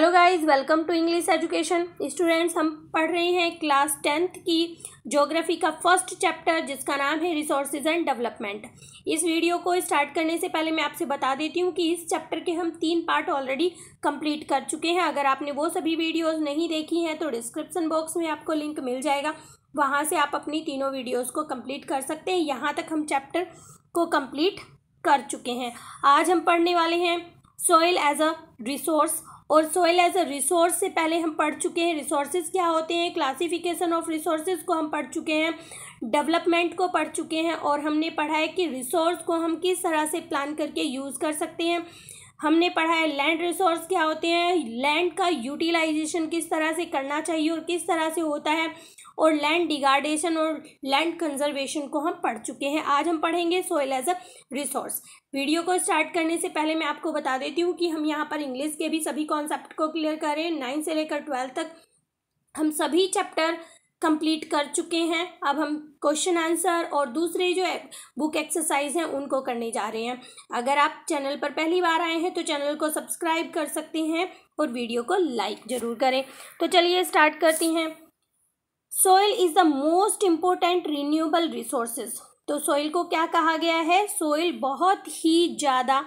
Hello guys welcome to English education students हम पढ़ रहे हैं क्लास टेंथ की ज्योग्राफी का फर्स्ट चैप्टर जिसका नाम है रिसोर्सेज एंड डेवलपमेंट इस वीडियो को स्टार्ट करने से पहले मैं आपसे बता देती हूँ कि इस चैप्टर के हम तीन पार्ट ऑलरेडी कंप्लीट कर चुके हैं अगर आपने वो सभी वीडियोज़ नहीं देखी हैं तो डिस्क्रिप्सन बॉक्स में आपको लिंक मिल जाएगा वहाँ से आप अपनी तीनों वीडियोज़ को कम्प्लीट कर सकते हैं यहाँ तक हम चैप्टर को कम्प्लीट कर चुके हैं आज हम पढ़ने वाले हैं सोइल एज अ रिसोर्स और सोयल एज अ रिसोर्स से पहले हम पढ़ चुके हैं रिसोर्सेज क्या होते हैं क्लासिफिकेशन ऑफ रिसोर्सेज को हम पढ़ चुके हैं डेवलपमेंट को पढ़ चुके हैं और हमने पढ़ा है कि रिसोर्स को हम किस तरह से प्लान करके यूज़ कर सकते हैं हमने पढ़ा है लैंड रिसोर्स क्या होते हैं लैंड का यूटिलाइजेशन किस तरह से करना चाहिए और किस तरह से होता है और लैंड डिगार्डेशन और लैंड कंजर्वेशन को हम पढ़ चुके हैं आज हम पढ़ेंगे soil as a resource video को स्टार्ट करने से पहले मैं आपको बता देती हूँ कि हम यहाँ पर इंग्लिश के भी सभी कॉन्सेप्ट को क्लियर करें नाइन्थ से लेकर ट्वेल्थ तक हम सभी चैप्टर कंप्लीट कर चुके हैं अब हम क्वेश्चन आंसर और दूसरे जो बुक एक्सरसाइज हैं उनको करने जा रहे हैं अगर आप चैनल पर पहली बार आए हैं तो चैनल को सब्सक्राइब कर सकते हैं और वीडियो को लाइक ज़रूर करें तो चलिए स्टार्ट करती हैं soil is the most important renewable resources तो सोइल को क्या कहा गया है सोइल बहुत ही ज़्यादा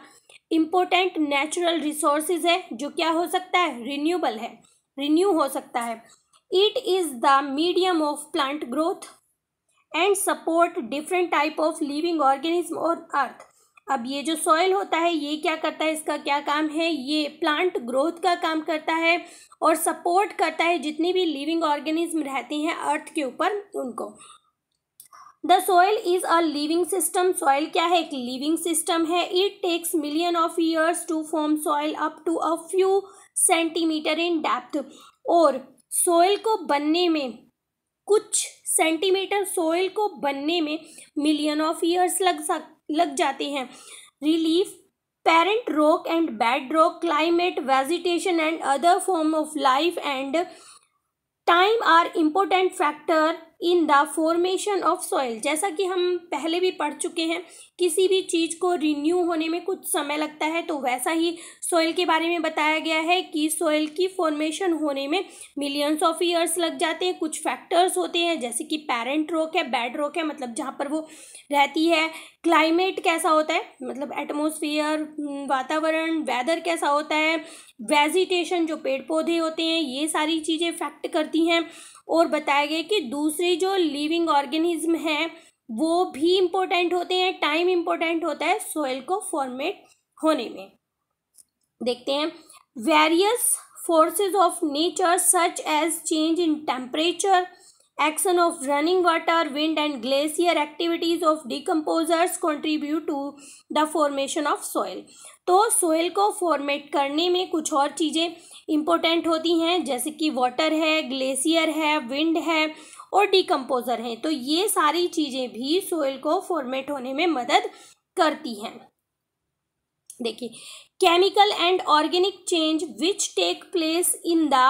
इम्पोर्टेंट नेचुरल रिसोर्सेज है जो क्या हो सकता है रिन्यूएबल है रिन्यू हो सकता है it is the medium of plant growth and support different type of living organism और अर्थ अब ये जो सॉइल होता है ये क्या करता है इसका क्या काम है ये प्लांट ग्रोथ का काम करता है और सपोर्ट करता है जितनी भी लिविंग ऑर्गेनिज्म रहती हैं अर्थ के ऊपर उनको the soil is a living system soil क्या है एक लिविंग सिस्टम है it takes million of years to form soil up to a few centimetre in depth और सॉइल को बनने में कुछ सेंटीमीटर सॉइल को बनने में मिलियन ऑफ ईयर्स लग सक लग जाते हैं relief parent rock and bed rock climate vegetation and other form of life and time are important factor in the formation of soil जैसा कि हम पहले भी पढ़ चुके हैं किसी भी चीज़ को रिन्यू होने में कुछ समय लगता है तो वैसा ही सॉइल के बारे में बताया गया है कि सॉइल की फॉर्मेशन होने में मिलियंस ऑफ ईयर्स लग जाते हैं कुछ फैक्टर्स होते हैं जैसे कि पेरेंट रॉक है बेड रॉक है मतलब जहाँ पर वो रहती है क्लाइमेट कैसा होता है मतलब एटमोसफियर हम्म, वातावरण वेदर कैसा होता है वेजिटेशन जो पेड़ पौधे होते हैं ये सारी चीज़ें फैक्ट करती हैं और बताया गया कि दूसरे जो लिविंग ऑर्गेनिज्म हैं वो भी इम्पोर्टेंट होते हैं टाइम इम्पोर्टेंट होता है सोयल को फॉर्मेट होने में देखते हैं various forces of nature such as change in temperature action of running water wind and glacier activities of decomposers contribute to the formation of soil तो सोयल को फॉर्मेट करने में कुछ और चीज़ें इम्पोर्टेंट होती हैं जैसे कि वाटर है ग्लेशियर है विंड है और डिकम्पोज़र हैं तो ये सारी चीज़ें भी सोइल को फॉर्मेट होने में मदद करती हैं देखिए chemical and organic change which take place in the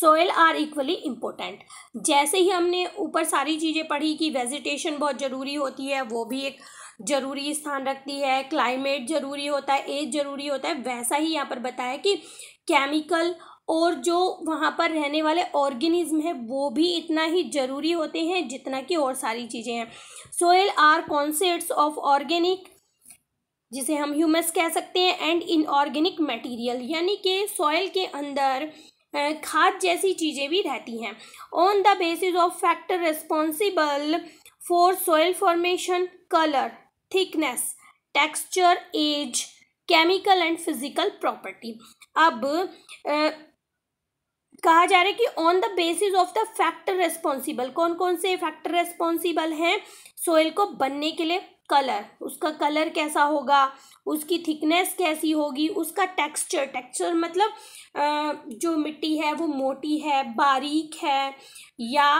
soil are equally important जैसे ही हमने ऊपर सारी चीज़ें पढ़ी कि वेजिटेशन बहुत ज़रूरी होती है वो भी एक जरूरी स्थान रखती है क्लाइमेट जरूरी होता है एज जरूरी होता है वैसा ही यहाँ पर बताया कि केमिकल और जो वहाँ पर रहने वाले ऑर्गेनिज्म है वो भी इतना ही ज़रूरी होते हैं जितना कि और सारी चीज़ें हैं soil are consists of organic जिसे हम ह्यूमस कह सकते हैं एंड इनऑर्गेनिक मटेरियल यानी कि सॉयल के अंदर खाद जैसी चीज़ें भी रहती हैं on the basis of factor responsible for soil formation colour thickness texture age chemical and physical property अब आ, कहा जा रहा है कि on the basis of the factor responsible कौन कौन से फैक्टर रेस्पॉन्सिबल हैं सोयल को बनने के लिए कलर उसका कलर कैसा होगा उसकी थिकनेस कैसी होगी उसका टेक्सचर टेक्सचर मतलब जो मिट्टी है वो मोटी है बारीक है या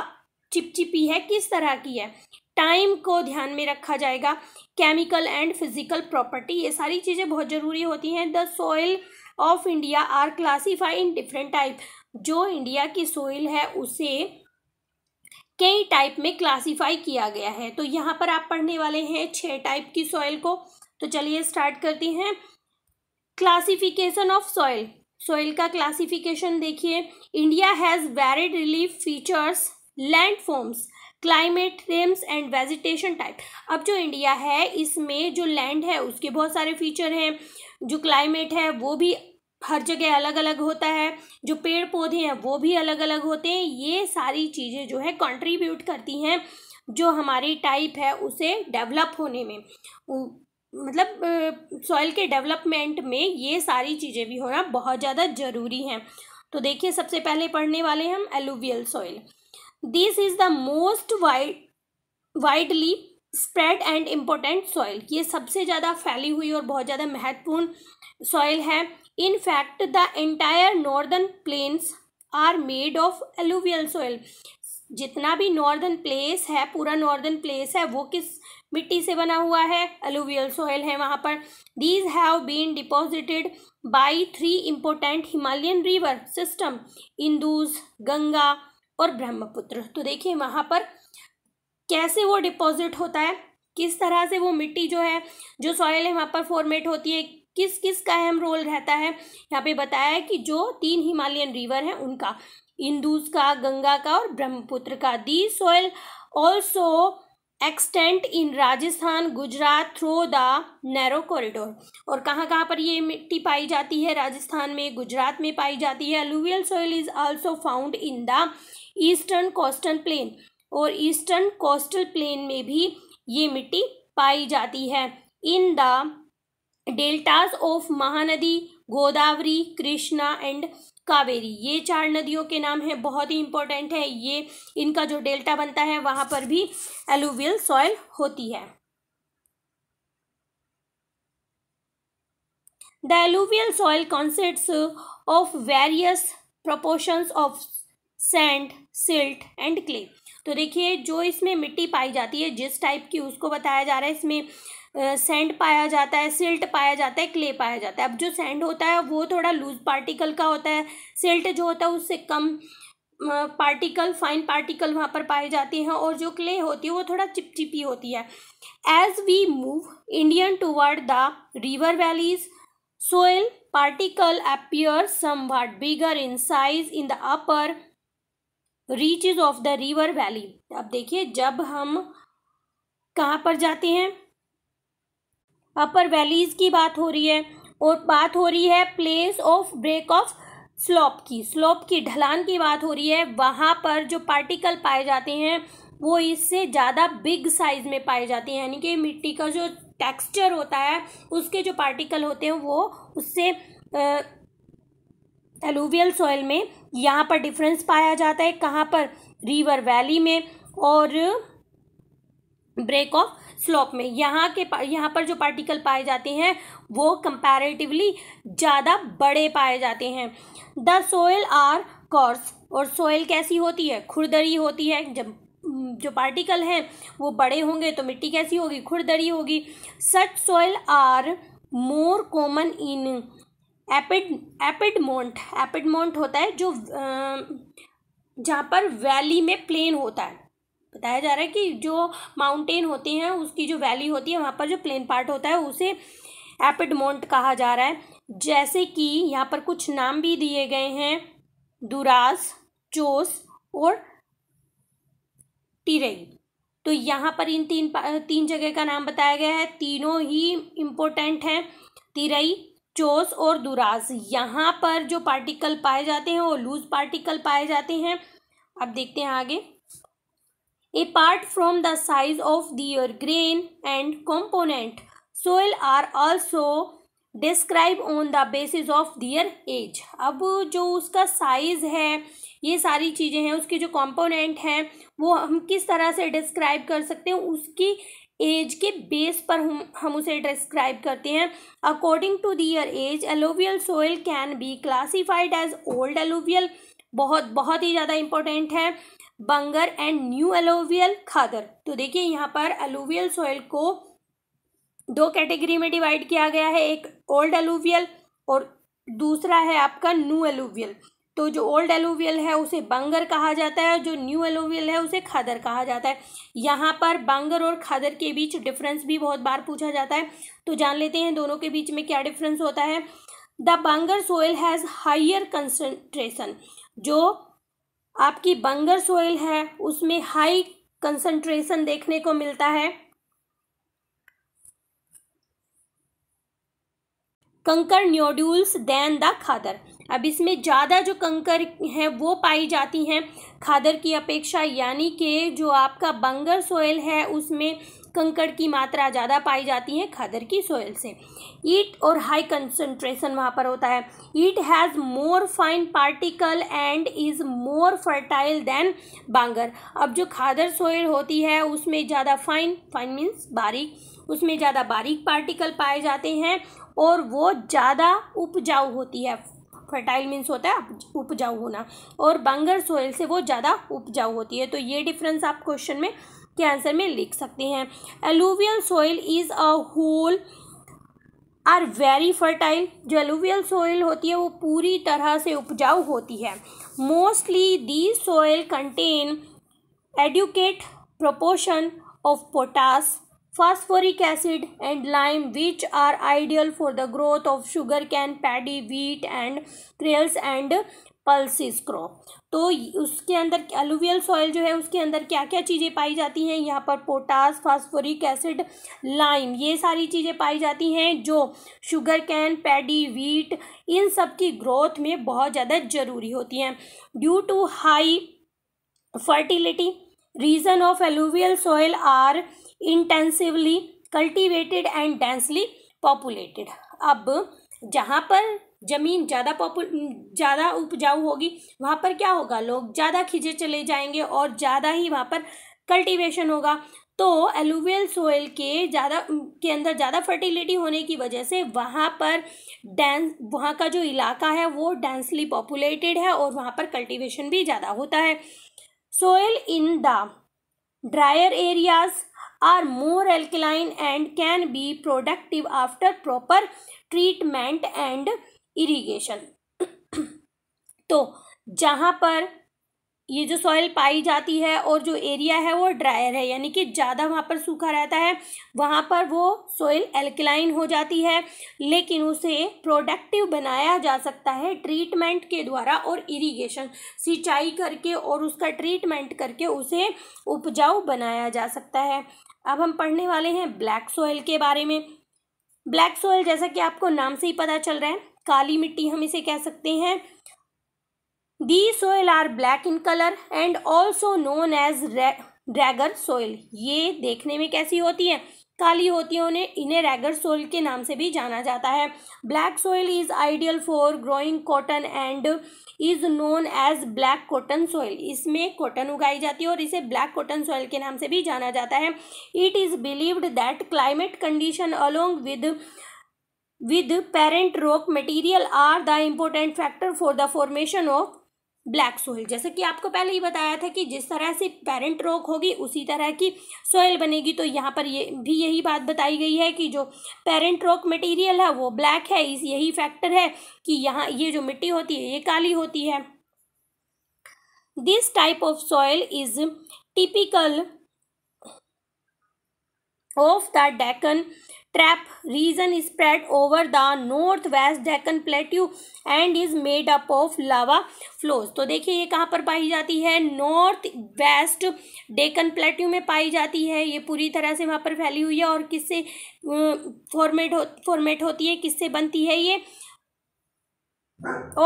चिपचिपी है किस तरह की है टाइम को ध्यान में रखा जाएगा केमिकल एंड फिजिकल प्रॉपर्टी ये सारी चीज़ें बहुत ज़रूरी होती हैं the soil of India are classify in different type जो इंडिया की सोइल है उसे कई टाइप में क्लासीफाई किया गया है तो यहाँ पर आप पढ़ने वाले हैं छः टाइप की सॉइल को तो चलिए स्टार्ट करती हैं क्लासिफिकेशन ऑफ सॉइल सॉइल का क्लासिफिकेशन देखिए India has varied relief features land forms climate realms and vegetation type अब जो इंडिया है इसमें जो लैंड है उसके बहुत सारे फीचर हैं जो क्लाइमेट है वो भी हर जगह अलग अलग होता है जो पेड़ पौधे हैं वो भी अलग अलग होते हैं ये सारी चीज़ें जो है कंट्रीब्यूट करती हैं जो हमारी टाइप है उसे डेवलप होने में मतलब सॉइल के डेवलपमेंट में ये सारी चीज़ें भी होना बहुत ज़्यादा ज़रूरी हैं तो देखिए सबसे पहले पढ़ने वाले हम alluvial soil this is the most wide widely spread and important soil ये सबसे ज़्यादा फैली हुई और बहुत ज़्यादा महत्वपूर्ण सॉइल है in fact the entire northern plains are made of alluvial soil जितना भी नॉर्दर्न प्लेस है पूरा नॉर्दर्न प्लेस है वो किस मिट्टी से बना हुआ है एलुवियल सॉइल है वहाँ पर these have been deposited by three important Himalayan river system Indus Ganga और ब्रह्मपुत्र तो देखिए वहाँ पर कैसे वो डिपॉजिट होता है किस तरह से वो मिट्टी जो है जो सॉयल है वहाँ पर फॉर्मेट होती है किस किस का अहम रोल रहता है यहाँ पे बताया है कि जो तीन हिमालयन रिवर हैं उनका इंदूस का गंगा का और ब्रह्मपुत्र का the soil also extent in Rajasthan Gujarat through the narrow corridor और कहाँ कहाँ पर ये मिट्टी पाई जाती है राजस्थान में गुजरात में पाई जाती है alluvial soil is also found in the eastern coastal plain और ईस्टर्न कोस्टल प्लेन में भी ये मिट्टी पाई जाती है in the deltas of Mahanadi Godavari Krishna and Kaveri ये चार नदियों के नाम हैं बहुत ही इंपॉर्टेंट है ये इनका जो डेल्टा बनता है वहाँ पर भी एलुवियल सॉइल होती है the alluvial soil consists of various proportions of sand silt and clay तो देखिए जो इसमें मिट्टी पाई जाती है जिस टाइप की उसको बताया जा रहा है इसमें सेंड पाया जाता है सिल्ट पाया जाता है क्ले पाया जाता है अब जो सेंड होता है वो थोड़ा लूज पार्टिकल का होता है सिल्ट जो होता है उससे कम पार्टिकल फाइन पार्टिकल वहाँ पर पाए जाते हैं और जो क्ले होती है वो थोड़ा चिपचिपी होती है as we move Indian toward the river valleys particle appear somewhat bigger in size in the upper reaches of the river valley अब देखिए जब हम कहाँ पर जाते हैं अपर वैलीज की बात हो रही है और बात हो रही है place of break of slope की स्लोप की ढलान की बात हो रही है वहाँ पर जो पार्टिकल पाए जाते हैं वो इससे ज़्यादा बिग साइज में पाए जाते हैं यानी कि मिट्टी का जो टेक्सचर होता है उसके जो पार्टिकल होते हैं वो उससे एलुवियल सॉइल में यहाँ पर डिफरेंस पाया जाता है कहाँ पर रिवर वैली में और ब्रेक ऑफ स्लोप में यहाँ के यहाँ पर जो पार्टिकल पाए जाते हैं वो कंपैरेटिवली ज़्यादा बड़े पाए जाते हैं द सोयल आर कॉर्स और सोयल कैसी होती है खुरदरी होती है जब जो पार्टिकल हैं वो बड़े होंगे तो मिट्टी कैसी होगी खुरदरी होगी such soil are more common in एपिड एपिडमोंट एपिडमोंट होता है जो जहाँ पर वैली में प्लेन होता है बताया जा रहा है कि जो माउंटेन होते हैं उसकी जो वैली होती है वहाँ पर जो प्लेन पार्ट होता है उसे एपिडमोंट कहा जा रहा है जैसे कि यहाँ पर कुछ नाम भी दिए गए हैं दुरास चोस और टिरई तो यहाँ पर इन तीन तीन जगह का नाम बताया गया है तीनों ही इम्पोर्टेंट हैं तिरई चोस और दुरास यहाँ पर जो पार्टिकल पाए जाते हैं वो लूज पार्टिकल पाए जाते हैं अब देखते हैं आगे part from the size of their grain and component soil are also describe on the basis of their age अब जो उसका साइज़ है ये सारी चीज़ें हैं उसके जो कॉम्पोनेंट हैं वो हम किस तरह से डिस्क्राइब कर सकते हैं उसकी एज के बेस पर हम हम उसे डिस्क्राइब करते हैं according to their age alluvial soil can be classified as old alluvial बहुत बहुत ही ज़्यादा इंपॉर्टेंट है bangar and new alluvial khadar तो देखिए यहाँ पर एलोवियल सोइल को दो कैटेगरी में डिवाइड किया गया है एक ओल्ड एलोवियल और दूसरा है आपका न्यू एलोवियल तो जो ओल्ड एलोवियल है उसे बंगर कहा जाता है और जो न्यू एलोवियल है उसे खादर कहा जाता है यहाँ पर बंगर और खादर के बीच डिफरेंस भी बहुत बार पूछा जाता है तो जान लेते हैं दोनों के बीच में क्या डिफरेंस होता है the bangar soil has higher concentration जो आपकी बंगर सोयल है उसमें हाई कंसनट्रेशन देखने को मिलता है कंकर न्योड्यूल्स दैन द खादर अब इसमें ज़्यादा जो कंकर हैं वो पाई जाती हैं खादर की अपेक्षा यानी कि जो आपका बंगर सोयल है उसमें कंकड़ की मात्रा ज़्यादा पाई जाती है खादर की सोयल से ईट और हाई कंसनट्रेशन वहाँ पर होता है it has more fine particle and is more fertile than bangar अब जो खादर सोयल होती है उसमें ज़्यादा फाइन फाइन मीन्स बारीक उसमें ज़्यादा बारीक पार्टिकल पाए जाते हैं और वो ज़्यादा उपजाऊ होती है फर्टाइल मीन्स होता है उपजाऊ होना और बंगर सोयल से वो ज़्यादा उपजाऊ होती है तो ये डिफरेंस आप क्वेश्चन में के आंसर में लिख सकते हैं alluvial soil is a whole are very fertile जो एलुवियल सोइल होती है वो पूरी तरह से उपजाऊ होती है mostly the soil contain adequate proportion of potash phosphoric acid and lime which are ideal for the growth of sugar cane paddy wheat and trails and pulses crop तो उसके अंदर एलुवियल सॉइल जो है उसके अंदर क्या क्या चीज़ें पाई जाती हैं यहाँ पर पोटास फास्फोरिक एसिड लाइम ये सारी चीज़ें पाई जाती हैं जो शुगर कैन पैडी वीट इन सब की ग्रोथ में बहुत ज़्यादा ज़रूरी होती हैं due to high fertility reason of alluvial soil are intensively cultivated and densely populated अब जहाँ पर ज़मीन ज़्यादा पॉपु ज़्यादा उपजाऊ होगी वहाँ पर क्या होगा लोग ज़्यादा खींचे चले जाएंगे और ज़्यादा ही वहाँ पर कल्टीवेशन होगा तो एलुवियल सोयल के ज़्यादा के अंदर ज़्यादा फर्टिलिटी होने की वजह से वहाँ पर डेंस वहाँ का जो इलाका है वो डेंसली पॉपुलेटेड है और वहाँ पर कल्टिवेशन भी ज़्यादा होता है soil in the drier areas are more alkaline and can be productive after proper treatment and irrigation तो जहाँ पर ये जो सॉइल पाई जाती है और जो एरिया है वो ड्रायर है यानी कि ज़्यादा वहाँ पर सूखा रहता है वहाँ पर वो सॉइल एल्कलाइन हो जाती है लेकिन उसे प्रोडक्टिव बनाया जा सकता है ट्रीटमेंट के द्वारा और इरिगेशन सिंचाई करके और उसका ट्रीटमेंट करके उसे उपजाऊ बनाया जा सकता है अब हम पढ़ने वाले हैं ब्लैक सोयल के बारे में ब्लैक सोयल जैसा कि आपको नाम से ही पता चल रहा है काली मिट्टी हम इसे कह सकते हैं the soil are black in colour and also known as regur soil ये देखने में कैसी होती है काली होती है उन्हें इन्हें रैगर सोयल के नाम से भी जाना जाता है black soil is ideal for growing cotton and is known as black cotton soil इसमें कॉटन उगाई जाती है और इसे ब्लैक कॉटन सॉइल के नाम से भी जाना जाता है it is believed that climate condition along with with parent rock material are the important factor for the formation of black soil जैसे कि आपको पहले ही बताया था कि जिस तरह से पेरेंट रॉक होगी उसी तरह की सोइल बनेगी तो यहाँ पर ये भी यही बात बताई गई है कि जो पेरेंट रॉक मटेरियल है वो ब्लैक है इस यही फैक्टर है कि यहाँ ये जो मिट्टी होती है ये काली होती है this type of soil is typical of the Deccan trap region spread over the north west Deccan plateau and is made up of lava flows तो देखिए ये कहाँ पर पाई जाती है नॉर्थ वेस्ट डेकन प्लेट्यू में पाई जाती है ये पूरी तरह से वहाँ पर फैली हुई है और किससे फॉर्मेट हो फॉर्मेट होती है किससे बनती है ये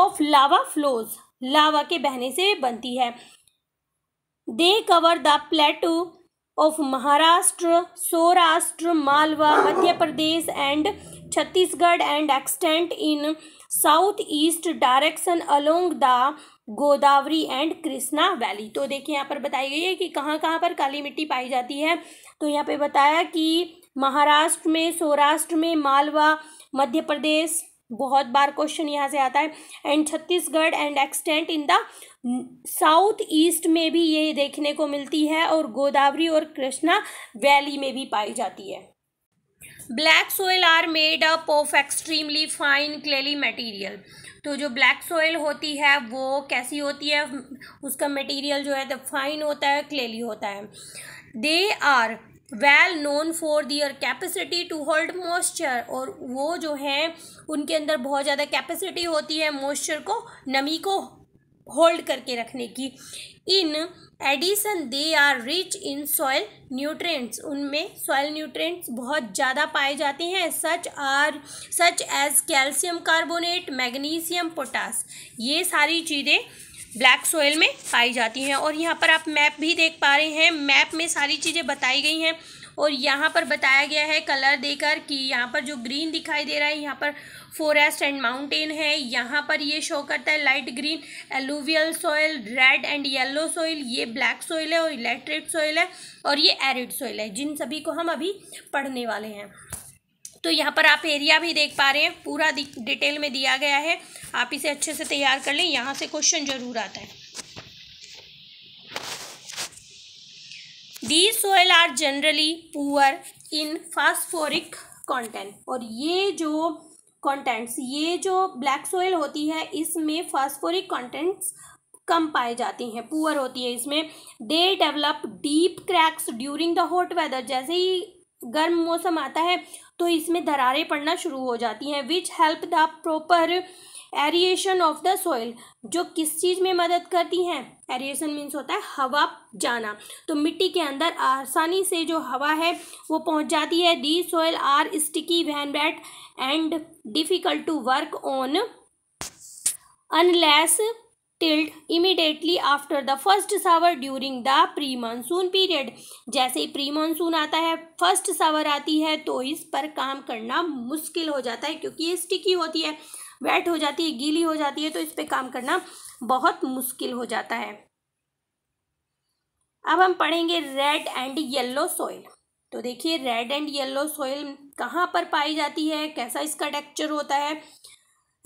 ऑफ लावा फ्लोज लावा के बहने से बनती है they cover the plateau of Maharashtra Saurashtra Malwa Madhya Pradesh and Chhattisgarh and extent in south east direction along the Godavari and Krishna valley तो देखिए यहाँ पर बताई गई है कि कहाँ कहाँ पर काली मिट्टी पाई जाती है तो यहाँ पे बताया कि महाराष्ट्र में सौराष्ट्र में मालवा मध्य प्रदेश बहुत बार क्वेश्चन यहाँ से आता है and Chhattisgarh and extent in the south east में भी ये देखने को मिलती है और गोदावरी और कृष्णा वैली में भी पाई जाती है black soil are made up of extremely fine clayey material तो जो ब्लैक सोयल होती है वो कैसी होती है उसका मटेरियल जो है द फाइन होता है क्लेली होता है they are well known for their capacity to hold moisture और वो जो हैं उनके अंदर बहुत ज़्यादा कैपेसिटी होती है मॉइस्चर को नमी को होल्ड करके रखने की in addition they are rich in soil nutrients उनमें सॉयल न्यूट्रेंट्स बहुत ज़्यादा पाए जाते हैं such are such as calcium carbonate magnesium potash ये सारी चीज़ें ब्लैक सोयल में पाई जाती हैं और यहाँ पर आप मैप भी देख पा रहे हैं मैप में सारी चीज़ें बताई गई हैं और यहाँ पर बताया गया है कलर देकर कि यहाँ पर जो ग्रीन दिखाई दे रहा है यहाँ पर फॉरेस्ट एंड माउंटेन है यहाँ पर ये शो करता है light green alluvial soil red and yellow soil ये ब्लैक सॉइल है और इलेक्ट्रिक सॉइल है और ये एरिड सॉइल है जिन सभी को हम अभी पढ़ने वाले हैं तो यहाँ पर आप एरिया भी देख पा रहे हैं पूरा डिटेल में दिया गया है आप इसे अच्छे से तैयार कर लें यहाँ से क्वेश्चन ज़रूर आता है these soil are generally poor in phosphoric content और ये जो कॉन्टेंट्स ये जो ब्लैक सोयल होती है इसमें फास्फोरिक कॉन्टेंट्स कम पाए जाते हैं पुअर होती है इसमें they develop deep cracks during the hot weather जैसे ही गर्म मौसम आता है तो इसमें दरारें पड़ना शुरू हो जाती हैं which help the proper aeration of the soil जो किस चीज़ में मदद करती हैं एरिएशन मीन्स होता है हवा जाना तो मिट्टी के अंदर आसानी से जो हवा है वो पहुंच जाती है the soil are sticky when wet and difficult to work on unless tilled immediately after the first shower during the pre monsoon period जैसे ही प्री मानसून आता है फर्स्ट सावर आती है तो इस पर काम करना मुश्किल हो जाता है क्योंकि ये स्टिकी होती है वेट हो जाती है गीली हो जाती है तो इस पर काम करना बहुत मुश्किल हो जाता है अब हम पढ़ेंगे रेड एंड येल्लो सॉइल तो देखिए रेड एंड येल्लो सॉइल कहाँ पर पाई जाती है कैसा इसका टेक्चर होता है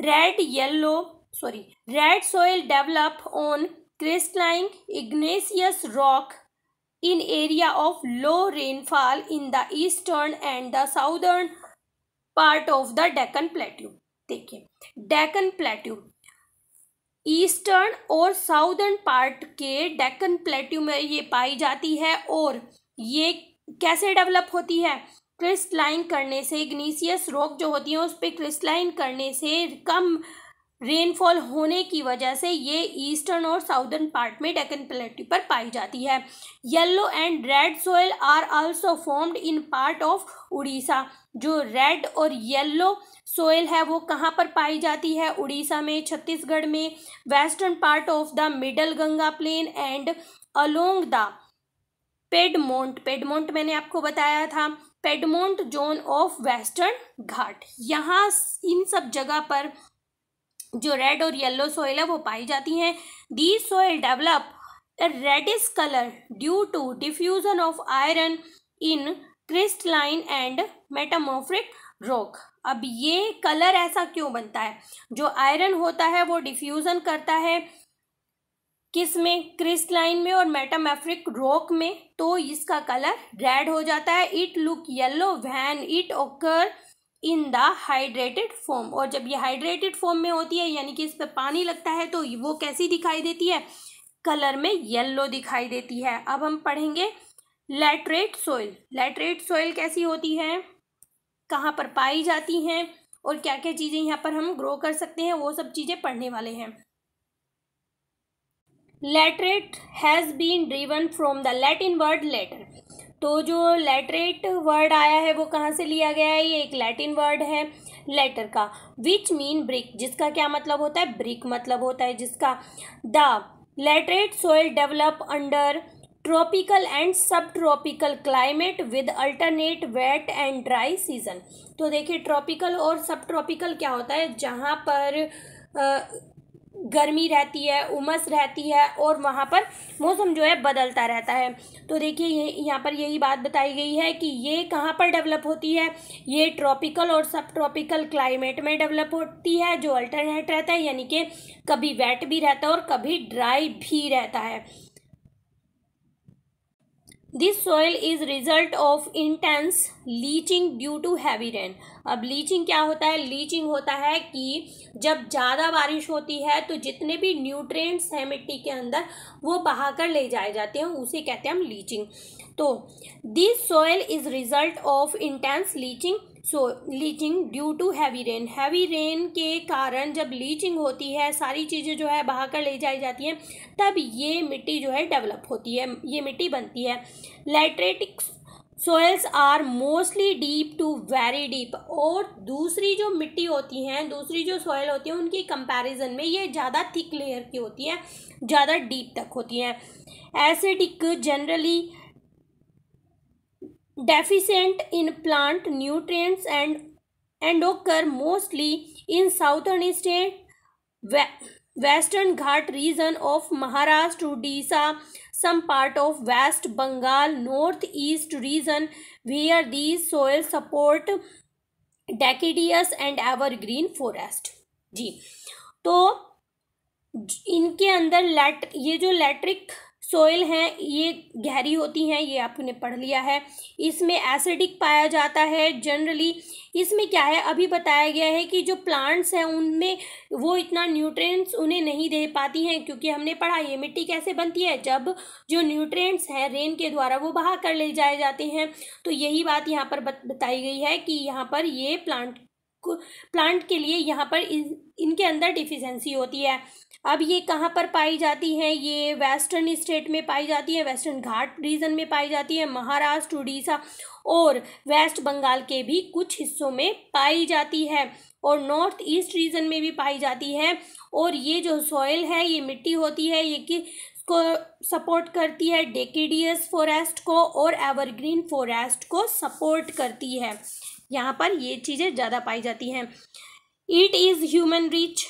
red yellow sorry red soil develop on crystalline igneous rock in area of low rainfall in the eastern and the southern part of the Deccan plateau देखिए डेकन प्लेट्यू ईस्टर्न और साउदर्न पार्ट के डेकन प्लेट्यू में ये पाई जाती है और ये कैसे डेवलप होती है क्रिस्टलाइन करने से इग्नीसियस रॉक जो होती है उस पर क्रिस्टलाइन करने से कम रेनफॉल होने की वजह से ये ईस्टर्न और साउदर्न पार्ट में डेकन प्लेटी पर पाई जाती है yellow and red soil are also formed in part of Orissa जो रेड और येलो सोयल है वो कहाँ पर पाई जाती है उड़ीसा में छत्तीसगढ़ में western part of the middle Ganga plain and along the piedmont piedmont मैंने आपको बताया था piedmont zone of western Ghat यहाँ इन सब जगह पर जो रेड और येलो सॉइल है वो पाई जाती हैं the soil develop a colour due to diffusion of iron in in crystalline and metamorphic rock अब ये कलर ऐसा क्यों बनता है जो आयरन होता है वो डिफ्यूज़न करता है किस में क्रिस्टलाइन में और मेटामेफ्रिक रॉक में तो इसका कलर रेड हो जाता है it look yellow when it occur in the hydrated form और जब ये हाइड्रेटेड फॉर्म में होती है यानी कि इस पर पानी लगता है तो वो कैसी दिखाई देती है कलर में येल्लो दिखाई देती है अब हम पढ़ेंगे लेटरेट सोइल लेटरेट सोइल कैसी होती है कहाँ पर पाई जाती हैं और क्या क्या चीज़ें यहाँ पर हम ग्रो कर सकते हैं वो सब चीज़ें पढ़ने वाले हैं laterite has been derived from the Latin word later तो जो लेटरेट वर्ड आया है वो कहाँ से लिया गया है ये एक लैटिन वर्ड है लेटर का विच मीन ब्रिक जिसका क्या मतलब होता है ब्रिक मतलब होता है जिसका the laterite soil develop under tropical and sub tropical climate with alternate wet and dry season तो देखिए ट्रॉपिकल और सब ट्रॉपिकल क्या होता है जहाँ पर गर्मी रहती है उमस रहती है और वहाँ पर मौसम जो है बदलता रहता है तो देखिए ये यहाँ पर यही बात बताई गई है कि ये कहाँ पर डेवलप होती है ये ट्रॉपिकल और सब ट्रॉपिकल क्लाइमेट में डेवलप होती है जो अल्टरनेट रहता है यानी कि कभी वेट भी रहता है और कभी ड्राई भी रहता है this soil is result of intense leaching due to heavy rain अब लीचिंग क्या होता है लीचिंग होता है कि जब ज़्यादा बारिश होती है तो जितने भी न्यूट्रेंट्स हैं मिट्टी के अंदर वो बहा कर ले जाए जाते हैं उसे कहते हैं हम लीचिंग तो this soil is result of intense leaching so leaching due to heavy rain heavy rain के कारण जब लीचिंग होती है सारी चीज़ें जो है बहाकर ले जाई जाती हैं तब ये मिट्टी जो है डेवलप होती है ये मिट्टी बनती है lateritic soils are mostly deep to very deep और दूसरी जो मिट्टी होती हैं दूसरी जो सॉयल होती हैं उनकी कंपेरिजन में ये ज़्यादा थिक लेयर की होती हैं ज़्यादा डीप तक होती हैं acidic generally deficient in plant nutrients and and occur mostly in southern state western ghat region of maharashtra odisha some part of west bengal northeast region where these soils support deciduous and evergreen forest जी तो इनके अंदर late ये जो लेट्रिक soil हैं ये गहरी होती हैं ये आपने पढ़ लिया है इसमें एसिडिक पाया जाता है जनरली इसमें क्या है अभी बताया गया है कि जो प्लांट्स हैं उनमें वो इतना न्यूट्रिएंट्स उन्हें नहीं दे पाती हैं क्योंकि हमने पढ़ा ये मिट्टी कैसे बनती है जब जो न्यूट्रिएंट्स हैं रेन के द्वारा वो बहा कर ले जाए जाते हैं तो यही बात यहाँ पर बताई गई है कि यहाँ पर ये प्लांट प्लांट के लिए यहाँ पर इन, इनके अंदर डिफिशेंसी होती है अब ये कहाँ पर पाई जाती हैं ये वेस्टर्न स्टेट में पाई जाती है वेस्टर्न घाट रीजन में पाई जाती है महाराष्ट्र उड़ीसा और वेस्ट बंगाल के भी कुछ हिस्सों में पाई जाती है और नॉर्थ ईस्ट रीजन में भी पाई जाती है और ये जो सॉइल है ये मिट्टी होती है ये कि को सपोर्ट करती है डेकेडियस फॉरेस्ट को और एवरग्रीन फॉरेस्ट को सपोर्ट करती है यहाँ पर ये चीज़ें ज़्यादा पाई जाती हैं it is human rich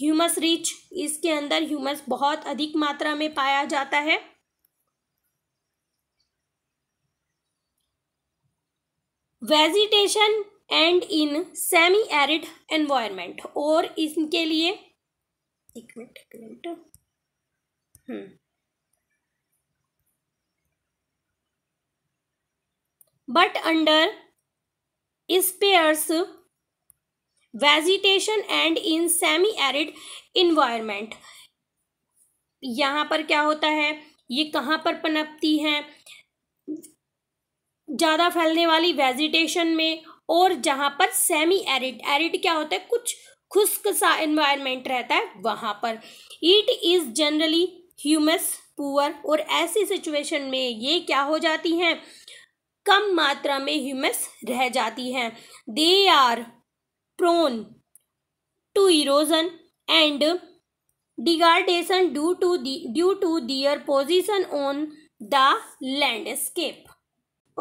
humus rich इसके अंदर ह्यूमस बहुत अधिक मात्रा में पाया जाता है vegetation and in semi arid environment और इनके लिए एक मिनट एक मिनट hmm but under sparse vegetation and in semi arid environment यहाँ पर क्या होता है ये कहाँ पर पनपती हैं ज़्यादा फैलने वाली वेजिटेशन में और जहाँ पर सेमी एरिड एरिड क्या होता है कुछ खुश्क सा इन्वायरमेंट रहता है वहाँ पर it is generally humus poor और ऐसी सिचुएशन में ये क्या हो जाती हैं कम मात्रा में ह्यूमस रह जाती है they are prone to erosion and degradation due to due to their position on the landscape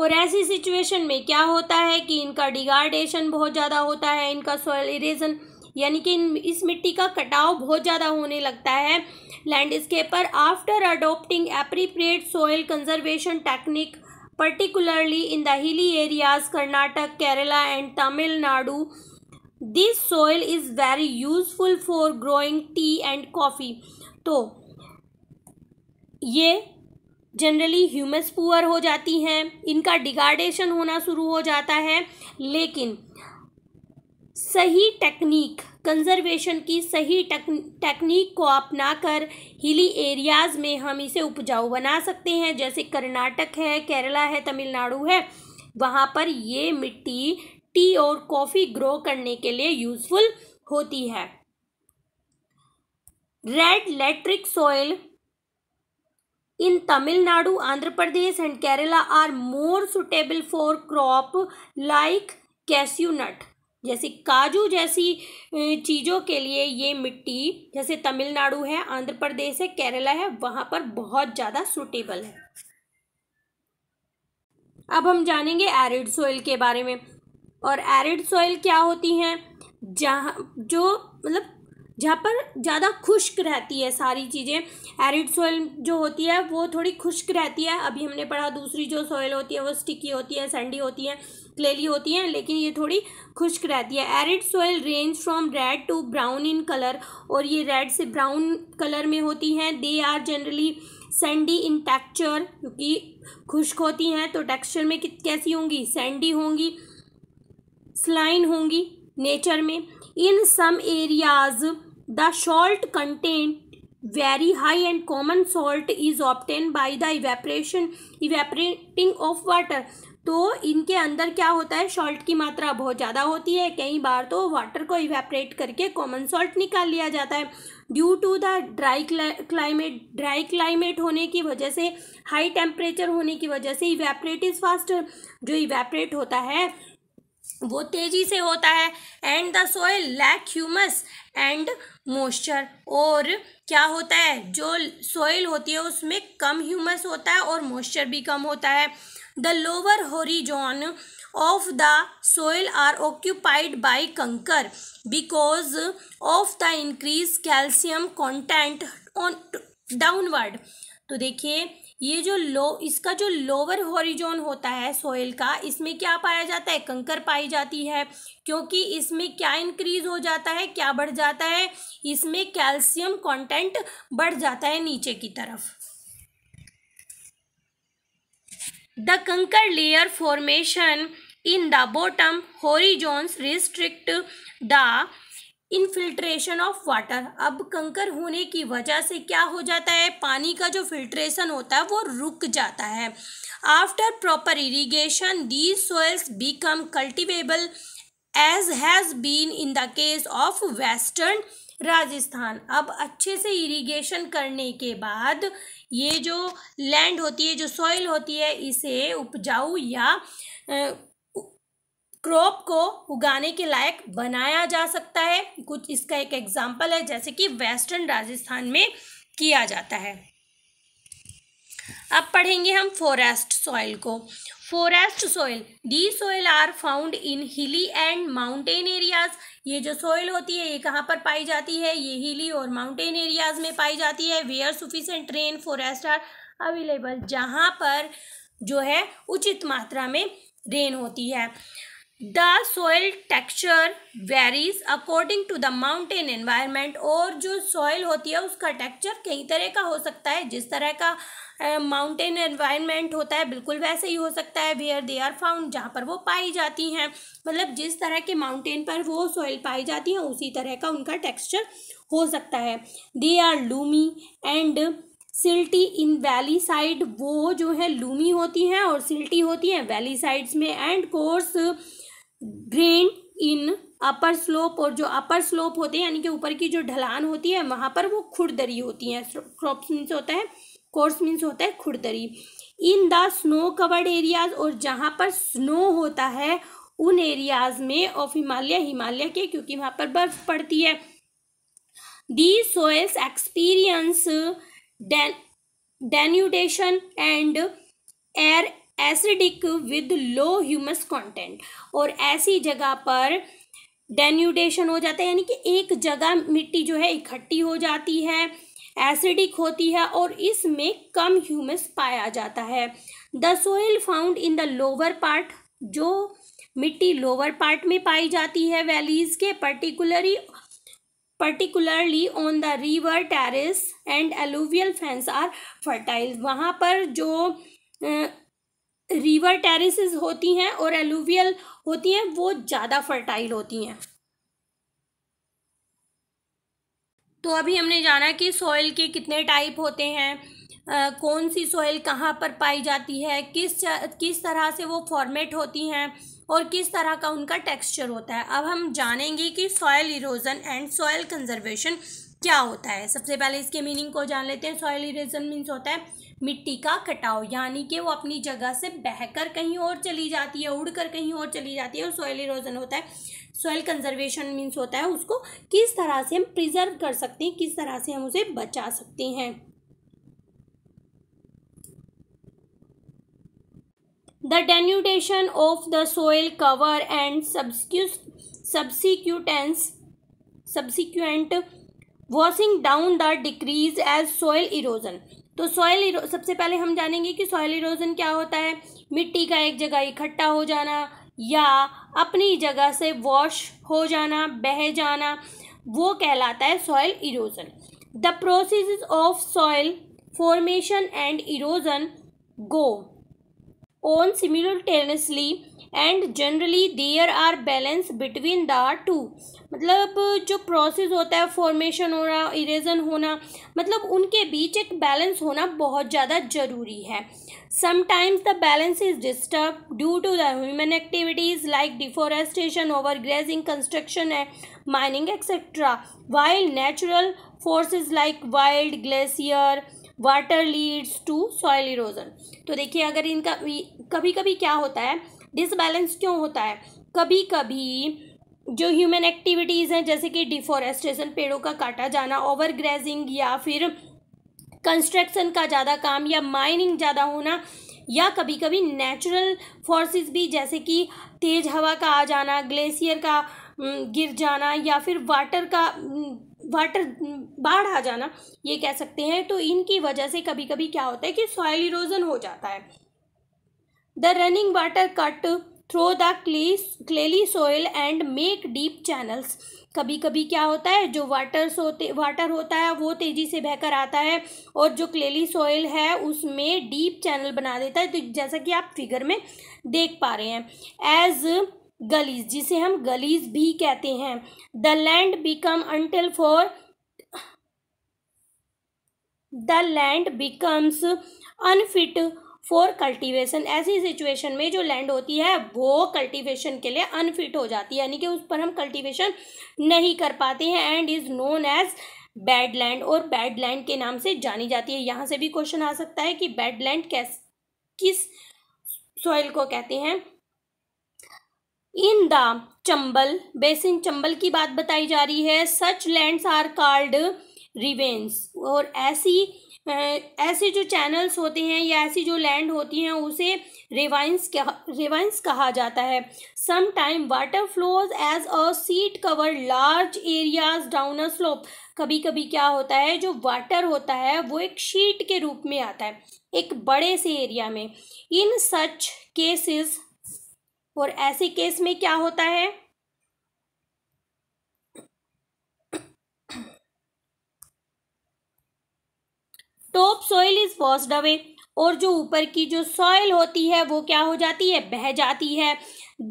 और ऐसी सिचुएशन में क्या होता है कि इनका डिगार्डेशन बहुत ज़्यादा होता है इनका सॉयल इरेजन यानी कि इस मिट्टी का कटाव बहुत ज़्यादा होने लगता है landscaper after adopting appropriate soil conservation technique particularly in the hilly areas Karnataka, Kerala and Tamil Nadu. This soil is very useful for growing tea and coffee. to ye generally humus poor हो जाती हैं इनका degradation होना शुरू हो जाता है लेकिन सही टेक्निक कंजर्वेशन की सही टेक्निक को अपनाकर हिली एरियाज़ में हम इसे उपजाऊ बना सकते हैं जैसे कर्नाटक है केरला है तमिलनाडु है वहाँ पर ये मिट्टी टी और कॉफ़ी ग्रो करने के लिए यूज़फुल होती है red laterite soil in Tamil Nadu Andhra Pradesh and Kerala are more suitable for crop like cashew nut जैसे काजू जैसी चीज़ों के लिए ये मिट्टी जैसे तमिलनाडु है आंध्र प्रदेश है केरला है वहाँ पर बहुत ज़्यादा सूटेबल है अब हम जानेंगे एरिड सोइल के बारे में और एरिड सोइल क्या होती हैं जहाँ जो मतलब जहाँ पर ज़्यादा खुश्क रहती है सारी चीज़ें एरिड सोइल जो होती है वो थोड़ी खुश्क रहती है अभी हमने पढ़ा दूसरी जो सोइल होती है वो स्टिकी होती है सैंडी होती है क्लेली होती हैं लेकिन ये थोड़ी खुश्क रहती है arid soil range from red to brown in colour और ये रेड से ब्राउन कलर में होती हैं they are generally sandy in texture क्योंकि खुश्क होती हैं तो टेक्स्चर में कैसी होंगी सैंडी होंगी स्लाइन होंगी नेचर में in some areas the salt content very high and common salt is obtained by the evaporation evaporating of water तो इनके अंदर क्या होता है सॉल्ट की मात्रा बहुत ज़्यादा होती है कई बार तो वाटर को इवेपरेट करके कॉमन सॉल्ट निकाल लिया जाता है due to the dry climate dry climate होने की वजह से हाई टेम्परेचर होने की वजह से इवेपरेट इज़ फास्ट जो इवेपरेट होता है वो तेज़ी से होता है and the soil lack humus and moisture और क्या होता है जो सोयल होती है उसमें कम ह्यूमस होता है और मॉइस्चर भी कम होता है the lower horizon of the soil are occupied by kankar because of the increase calcium content on downward तो देखिए ये जो लो इसका जो लोअर हॉरिजॉन होता है सोयल का इसमें क्या पाया जाता है कंकर पाई जाती है क्योंकि इसमें क्या इंक्रीज हो जाता है क्या बढ़ जाता है इसमें कैल्शियम कंटेंट बढ़ जाता है नीचे की तरफ the kankar layer formation in the bottom horizons restrict the infiltration of water अब कंकर होने की वजह से क्या हो जाता है पानी का जो फिल्ट्रेशन होता है वो रुक जाता है after proper irrigation these soils become cultivable as has been in the case of western Rajasthan अब अच्छे से इरिगेशन करने के बाद ये जो लैंड होती है जो सॉइल होती है इसे उपजाऊ या क्रॉप को उगाने के लायक बनाया जा सकता है कुछ इसका एक एग्जाम्पल है जैसे कि वेस्टर्न राजस्थान में किया जाता है अब पढ़ेंगे हम फॉरेस्ट सॉइल को forest soil the soil are found in hilly and mountain areas ये जो सॉइल होती है ये कहाँ पर पाई जाती है ये हिली और माउंटेन एरियाज में पाई जाती है where sufficient rain forest are available जहाँ पर जो है उचित मात्रा में रेन होती है the soil texture varies according to the mountain environment और जो सॉइल होती है उसका टेक्स्चर कई तरह का हो सकता है जिस तरह का माउंटेन एनवायरनमेंट होता है बिल्कुल वैसे ही हो सकता है वेयर दे आर फाउंड जहाँ पर वो पाई जाती हैं मतलब जिस तरह के माउंटेन पर वो सॉइल पाई जाती हैं उसी तरह का उनका टेक्सचर हो सकता है they are loamy and silty in valley side वो जो है लूमी होती हैं और सिल्टी होती हैं वैली साइड्स में and coarse grain in upper slope और जो अपर स्लोप होते हैं यानी कि ऊपर की जो ढलान होती है वहाँ पर वो खुरदरी होती हैं क्रॉप्स मीन्स होता है कोर्स मीन्स होता है खुरदरी in the snow covered areas और जहाँ पर स्नो होता है उन एरियाज में ऑफ हिमालय हिमालय के क्योंकि वहाँ पर बर्फ पड़ती है the soils experience denudation and are acidic with low humus content और ऐसी जगह पर डेन्यूडेशन हो जाता है यानी कि एक जगह मिट्टी जो है इकट्ठी हो जाती है एसिडिक होती है और इसमें कम ह्यूमस पाया जाता है the soil found in the lower part जो मिट्टी लोअर पार्ट में पाई जाती है वैलीज के particularly particularly on the river terrace and alluvial fans are fertile वहाँ पर जो रिवर टेरिस होती हैं और एलोवियल होती हैं वो ज़्यादा फर्टाइल होती हैं तो अभी हमने जाना कि सॉइल के कितने टाइप होते हैं आ, कौन सी सॉइल कहाँ पर पाई जाती है किस किस तरह से वो फॉर्मेट होती हैं और किस तरह का उनका टेक्सचर होता है अब हम जानेंगे कि soil erosion and soil conservation क्या होता है सबसे पहले इसके मीनिंग को जान लेते हैं सॉयल इरोजन मीन्स होता है मिट्टी का कटाव यानी कि वो अपनी जगह से बहकर कहीं और चली जाती है उड़कर कहीं और चली जाती है और सॉइल इरोजन होता है सॉइल कंजर्वेशन मीन्स होता है उसको किस तरह से हम प्रिजर्व कर सकते हैं किस तरह से हम उसे बचा सकते हैं the denudation of the soil cover and subsequence subsequent washing down the decrease as soil erosion तो सॉयल सबसे पहले हम जानेंगे कि सॉयल इरोजन क्या होता है मिट्टी का एक जगह इकट्ठा हो जाना या अपनी जगह से वॉश हो जाना बह जाना वो कहलाता है soil erosion the process of soil formation and erosion go on simultaneously and generally there are balance between the two मतलब जो प्रोसेस होता है फॉर्मेशन होना इरेजन होना मतलब उनके बीच एक बैलेंस होना बहुत ज़्यादा ज़रूरी है sometimes the balance is disturb due to the human activities like deforestation over grazing construction है mining etcetera wild natural forces like wild glacier water leads to soil erosion तो देखिए अगर इनका कभी कभी क्या होता है डिसबैलेंस क्यों होता है कभी कभी जो ह्यूमन एक्टिविटीज़ हैं जैसे कि डिफॉरेस्टेशन पेड़ों का काटा जाना ओवरग्रेजिंग या फिर कंस्ट्रक्शन का ज़्यादा काम या माइनिंग ज़्यादा होना या कभी कभी नेचुरल फोर्सेस भी जैसे कि तेज़ हवा का आ जाना ग्लेशियर का गिर जाना या फिर वाटर का वाटर बाढ़ आ जाना ये कह सकते हैं तो इनकी वजह से कभी कभी क्या होता है कि सॉयल इरोजन हो जाता है The running water cut through the clay clayly soil and make deep channels. कभी कभी क्या होता है जो वाटर्स होते वाटर होता है वो तेज़ी से बहकर आता है और जो क्लेली सॉइल है उसमें डीप चैनल बना देता है तो जैसा कि आप फिगर में देख पा रहे हैं एज गलीज जिसे हम गलीज भी कहते हैं the land become until for the land becomes unfit for cultivation ऐसी सिचुएशन में जो लैंड होती है वो कल्टीवेशन के लिए अनफिट हो जाती है यानी कि उस पर हम कल्टीवेशन नहीं कर पाते हैं and is known as bad land और बैड लैंड के नाम से जानी जाती है यहाँ से भी क्वेश्चन आ सकता है कि बैड लैंड कैस किस सॉइल को कहते हैं in the Chambal basin Chambal की बात बताई जा रही है such lands are called ravines और ऐसी ऐसे जो चैनल्स होते हैं या ऐसी जो लैंड होती हैं उसे रिवाइंस रिवाइंस कहा जाता है some time water flows as a sheet cover large areas down a slope कभी कभी क्या होता है जो वाटर होता है वो एक शीट के रूप में आता है एक बड़े से एरिया में इन सच केसेस और ऐसे केस में क्या होता है top soil is washed away और जो ऊपर की जो सॉइल होती है वो क्या हो जाती है बह जाती है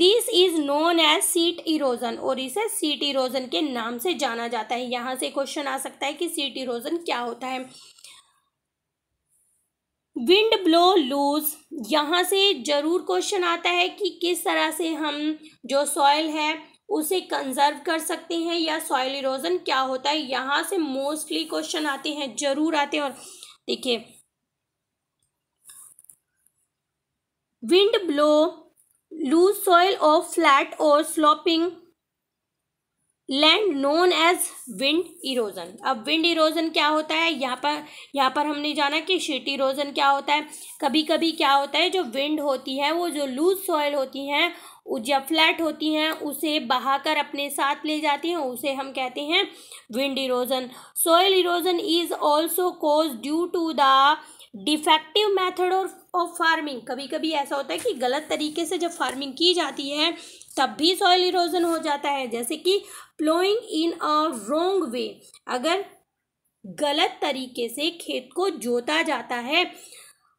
this is known as sheet erosion और इसे सीट इरोजन के नाम से जाना जाता है यहाँ से क्वेश्चन आ सकता है कि सीट इरोजन क्या होता है विंड ब्लो लूज यहाँ से जरूर क्वेश्चन आता है कि किस तरह से हम जो सॉइल है उसे कंजर्व कर सकते हैं या सॉइल इरोजन क्या होता है यहाँ से मोस्टली क्वेश्चन आते हैं जरूर आते हैं और देखिए विंड ब्लो लूज सॉइल और फ्लैट और sloping land known as wind erosion अब विंड इरोजन क्या होता है यहाँ पर यहाँ पर हमने जाना कि शीट इरोजन क्या होता है कभी कभी क्या होता है जो विंड होती है वो जो लूज सॉइल होती हैं जब फ्लैट होती हैं उसे बहाकर अपने साथ ले जाती हैं उसे हम कहते हैं wind erosion soil erosion is also cause due to the defective method of farming कभी कभी ऐसा होता है कि गलत तरीके से जब फार्मिंग की जाती है तब भी सॉयल इरोजन हो जाता है जैसे कि प्लोइंग इन अ रोंग वे अगर गलत तरीके से खेत को जोता जाता है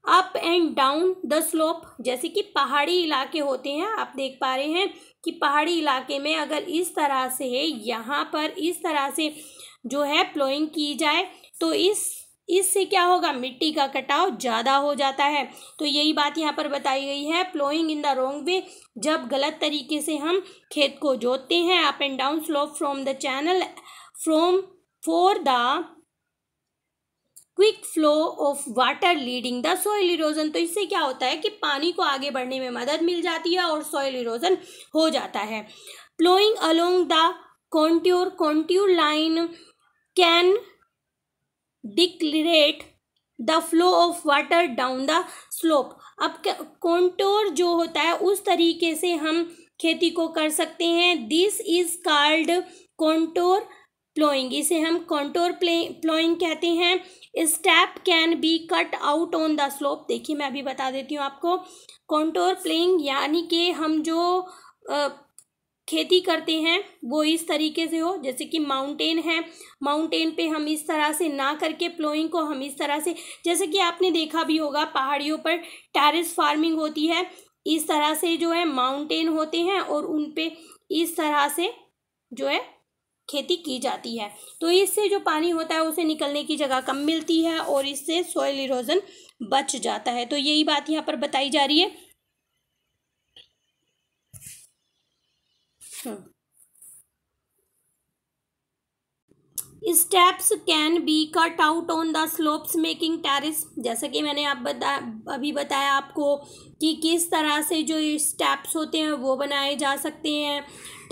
up and down the slope जैसे कि पहाड़ी इलाके होते हैं आप देख पा रहे हैं कि पहाड़ी इलाके में अगर इस तरह से यहाँ पर इस तरह से जो है प्लोइंग की जाए तो इस इससे क्या होगा मिट्टी का कटाव ज़्यादा हो जाता है तो यही बात यहाँ पर बताई गई है प्लोइंग इन द रोंग वे जब गलत तरीके से हम खेत को जोतते हैं up and down slope from the channel from for the quick flow of water leading the soil erosion तो इससे क्या होता है कि पानी को आगे बढ़ने में मदद मिल जाती है और सॉइल इरोजन हो जाता है flowing along the contour contour line can decelerate the flow of water down the slope अब कॉन्ट्योर जो होता है उस तरीके से हम खेती को कर सकते हैं this is called contour ploughing इसे हम कॉन्टोर प्ले प्लोइंग कहते हैं step can be cut out on the slope देखिए मैं अभी बता देती हूँ आपको कॉन्टोर प्लेइंग यानी कि हम जो आ, खेती करते हैं वो इस तरीके से हो जैसे कि माउंटेन है माउंटेन पे हम इस तरह से ना करके प्लोइंग को हम इस तरह से जैसे कि आपने देखा भी होगा पहाड़ियों पर टेरिस फार्मिंग होती है इस तरह से जो है माउंटेन होते हैं और उन पे इस तरह से जो है खेती की जाती है तो इससे जो पानी होता है उसे निकलने की जगह कम मिलती है और इससे सॉइल इरोजन बच जाता है तो यही बात यहाँ पर बताई जा रही है hmm. Steps can be cut out on the slopes making terrace जैसा कि मैंने आप बता अभी बताया आपको कि किस तरह से जो स्टेप्स होते हैं वो बनाए जा सकते हैं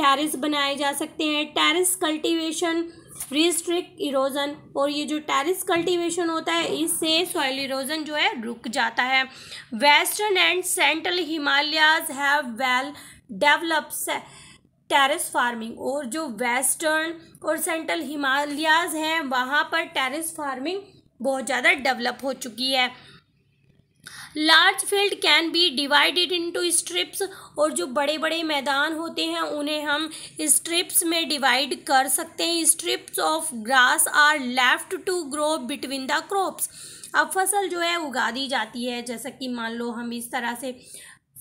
टेरिस बनाए जा सकते हैं टेरिस कल्टीवेशन रिस्ट्रिक्ट इरोजन और ये जो टेरिस कल्टीवेशन होता है इससे सॉइल इरोजन जो है रुक जाता है western and central Himalayas have well developed terrace farming और जो वेस्टर्न और सेंट्रल हिमालयाज हैं वहाँ पर टेरेस फार्मिंग बहुत ज़्यादा डेवलप हो चुकी है large field can be divided into strips और जो बड़े बड़े मैदान होते हैं उन्हें हम स्ट्रिप्स में डिवाइड कर सकते हैं strips of grass are left to grow between the crops अब फसल जो है उगा दी जाती है जैसा कि मान लो हम इस तरह से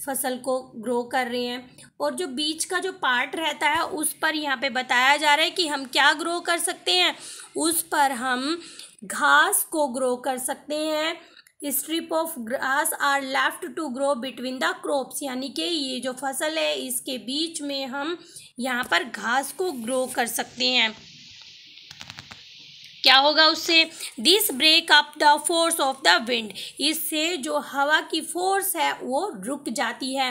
फसल को ग्रो कर रहे हैं और जो बीच का जो पार्ट रहता है उस पर यहाँ पे बताया जा रहा है कि हम क्या ग्रो कर सकते हैं उस पर हम घास को ग्रो कर सकते हैं strip of grass are left to grow between the crops यानी कि ये जो फसल है इसके बीच में हम यहाँ पर घास को ग्रो कर सकते हैं क्या होगा उससे this break up the force of the wind इससे जो हवा की फोर्स है वो रुक जाती है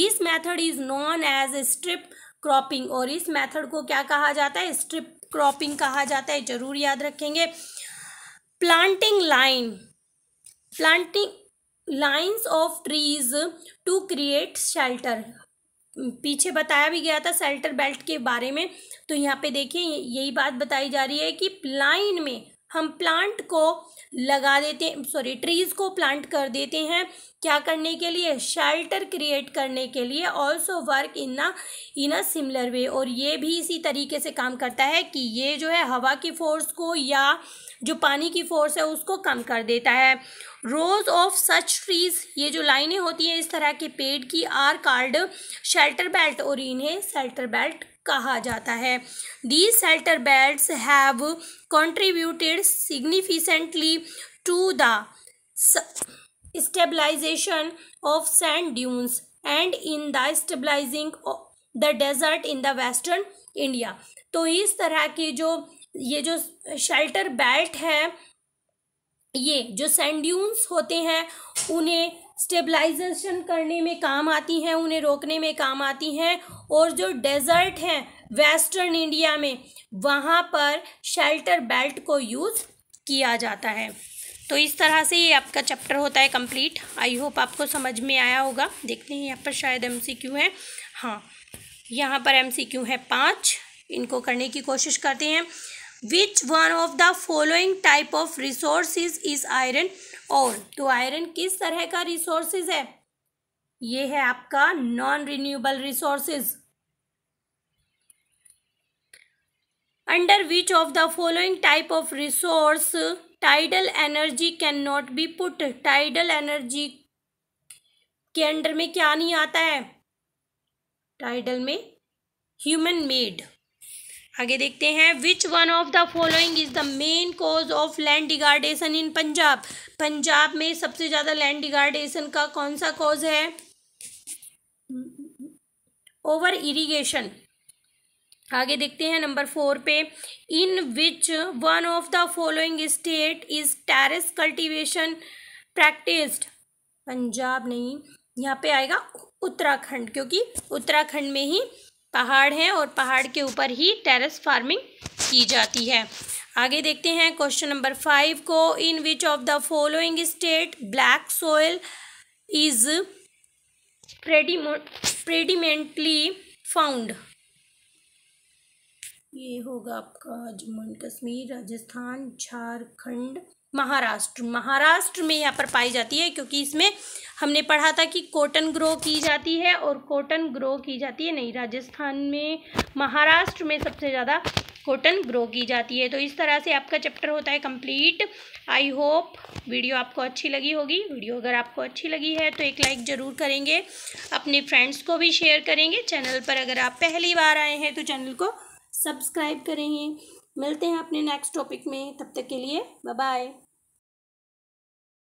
this method is known as strip cropping और इस मेथड को क्या कहा जाता है स्ट्रिप क्रॉपिंग कहा जाता है जरूर याद रखेंगे planting line planting lines of trees to create shelter पीछे बताया भी गया था सेल्टर बेल्ट के बारे में तो यहाँ पे देखिए यही बात बताई जा रही है कि लाइन में हम प्लांट को लगा देते सॉरी ट्रीज़ को प्लांट कर देते हैं क्या करने के लिए शेल्टर क्रिएट करने के लिए ऑल्सो वर्क इन ना इन अ सिमिलर वे और ये भी इसी तरीके से काम करता है कि ये जो है हवा की फोर्स को या जो पानी की फोर्स है उसको कम कर देता है रोज ऑफ सच ट्रीज ये जो लाइनें होती हैं इस तरह के पेड़ की आर कार्ड शेल्टर बेल्ट और इन्हें शेल्टर बेल्ट कहा जाता है the shelter belt have contributed significantly to the stabilisation of sand dunes and in the stabilising the desert in the western India तो इस तरह की जो ये जो शेल्टर बेल्ट है ये जो सैंड ड्यून्स होते हैं उन्हें स्टेबलाइजेशन करने में काम आती हैं उन्हें रोकने में काम आती हैं और जो डेजर्ट हैं वेस्टर्न इंडिया में वहाँ पर शेल्टर बेल्ट को यूज़ किया जाता है तो इस तरह से ये आपका चैप्टर होता है कंप्लीट आई होप आपको समझ में आया होगा देखते हैं यहाँ पर शायद एम सी क्यू है हाँ यहाँ पर एम सी क्यू है पाँच इनको करने की कोशिश करते हैं which one of the following type of resource is iron ore तो आयरन किस तरह का रिसोर्सेज है ये है आपका non renewable resources under which of the following type of resource tidal energy can not be put tidal energy के under में क्या नहीं आता है टाइडल में ह्यूमन मेड आगे देखते हैं which one of the following is the main cause of land degradation in Punjab Punjab में सबसे ज़्यादा लैंड डिगार्डेशन का कौन सा कॉज है ओवर इरीगेशन आगे देखते हैं नंबर फोर पे in which one of the following state is terrace cultivation practised Punjab नहीं यहाँ पे आएगा उत्तराखंड क्योंकि उत्तराखंड में ही पहाड़ हैं और पहाड़ के ऊपर ही टेरेस फार्मिंग की जाती है आगे देखते हैं क्वेश्चन नंबर फाइव को in which of the following state black soil is predominantly found ये होगा आपका जम्मू एंड कश्मीर राजस्थान झारखंड महाराष्ट्र महाराष्ट्र में यहाँ पर पाई जाती है क्योंकि इसमें हमने पढ़ा था कि कॉटन ग्रो की जाती है और कॉटन ग्रो की जाती है नहीं राजस्थान में महाराष्ट्र में सबसे ज़्यादा कॉटन ग्रो की जाती है तो इस तरह से आपका चैप्टर होता है कंप्लीट आई होप वीडियो आपको अच्छी लगी होगी वीडियो अगर आपको अच्छी लगी है तो एक लाइक ज़रूर करेंगे अपने फ्रेंड्स को भी शेयर करेंगे चैनल पर अगर आप पहली बार आए हैं तो चैनल को सब्सक्राइब करेंगे मिलते हैं अपने नेक्स्ट टॉपिक में तब तक के लिए बाय